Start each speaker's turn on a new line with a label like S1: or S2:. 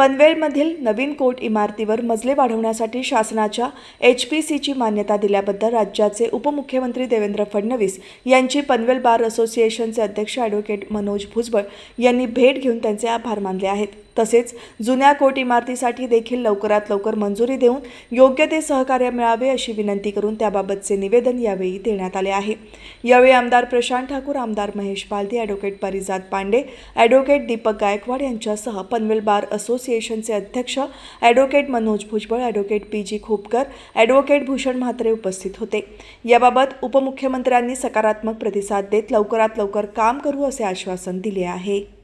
S1: पनवेलमधील नवीन court इमारतीवर मजले वाढवण्यासाठी शासनाच्या एच पी सीची मान्यता दिल्याबद्दल राज्याचे उपमुख्यमंत्री देवेंद्र फडणवीस यांची पनवेल बार असोसिएशनचे अध्यक्ष ॲडव्होकेट मनोज भुजबळ यांनी भेट घेऊन त्यांचे आभार मानले आहेत तसेच जुन्या कोट इमारतीसाठी देखील लवकरात लवकर मंजुरी देऊन योग्य ते सहकार्य मिळावे अशी विनंती करून त्याबाबतचे निवेदन यावेळी देण्यात आले आहे यावेळी आमदार प्रशांत ठाकूर आमदार महेश पालदी ॲडव्होकेट परिजात पांडे ॲडव्होकेट दीपक गायकवाड यांच्यासह पनवेल बार असोसिएशनचे अध्यक्ष advocate Manoj Bhujbal advocate P G Khopkar advocate Bhushan Mhatre उपस्थित होते याबाबत उपमुख्यमंत्र्यांनी सकारात्मक प्रतिसाद देत लवकरात लवकर काम करू असे आश्वासन दिले आहे